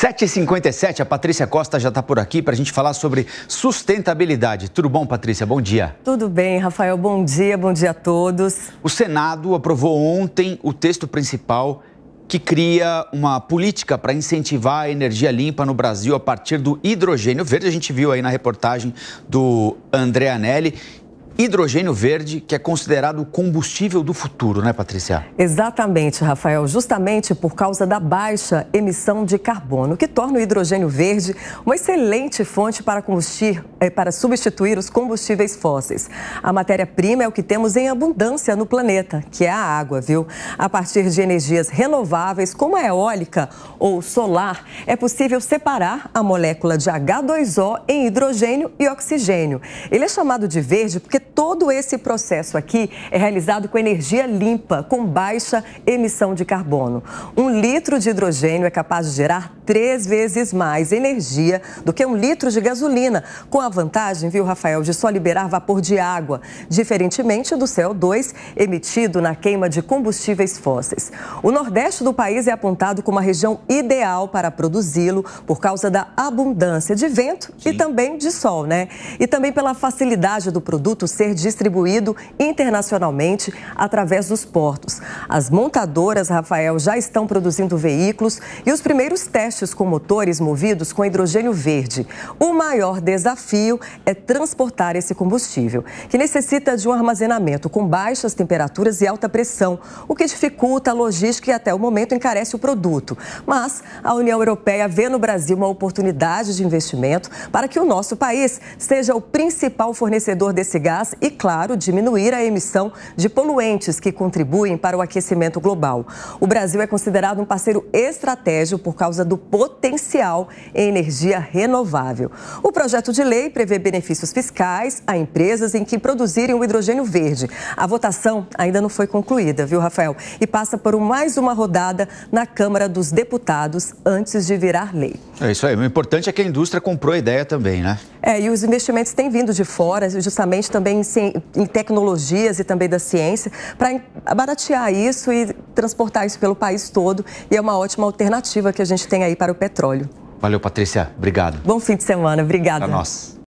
7h57, a Patrícia Costa já está por aqui para a gente falar sobre sustentabilidade. Tudo bom, Patrícia? Bom dia. Tudo bem, Rafael. Bom dia, bom dia a todos. O Senado aprovou ontem o texto principal que cria uma política para incentivar a energia limpa no Brasil a partir do hidrogênio verde. A gente viu aí na reportagem do André Anelli hidrogênio verde, que é considerado o combustível do futuro, né, Patrícia? Exatamente, Rafael, justamente por causa da baixa emissão de carbono, que torna o hidrogênio verde uma excelente fonte para, combustir, eh, para substituir os combustíveis fósseis. A matéria-prima é o que temos em abundância no planeta, que é a água, viu? A partir de energias renováveis, como a eólica ou solar, é possível separar a molécula de H2O em hidrogênio e oxigênio. Ele é chamado de verde porque todo esse processo aqui é realizado com energia limpa, com baixa emissão de carbono. Um litro de hidrogênio é capaz de gerar três vezes mais energia do que um litro de gasolina, com a vantagem, viu, Rafael, de só liberar vapor de água, diferentemente do CO2 emitido na queima de combustíveis fósseis. O Nordeste do país é apontado como a região ideal para produzi-lo por causa da abundância de vento Sim. e também de sol, né? E também pela facilidade do produto ser distribuído internacionalmente através dos portos. As montadoras, Rafael, já estão produzindo veículos e os primeiros testes com motores movidos com hidrogênio verde. O maior desafio é transportar esse combustível, que necessita de um armazenamento com baixas temperaturas e alta pressão, o que dificulta a logística e até o momento encarece o produto. Mas a União Europeia vê no Brasil uma oportunidade de investimento para que o nosso país seja o principal fornecedor desse gás gás e, claro, diminuir a emissão de poluentes que contribuem para o aquecimento global. O Brasil é considerado um parceiro estratégico por causa do potencial em energia renovável. O projeto de lei prevê benefícios fiscais a empresas em que produzirem o hidrogênio verde. A votação ainda não foi concluída, viu, Rafael? E passa por mais uma rodada na Câmara dos Deputados antes de virar lei. É isso aí. O importante é que a indústria comprou a ideia também, né? É, e os investimentos têm vindo de fora, justamente também também em, tecnologias e também da ciência, para baratear isso e transportar isso pelo país todo. E é uma ótima alternativa que a gente tem aí para o petróleo. Valeu, Patrícia. Obrigado. Bom fim de semana. Obrigada. Para nós.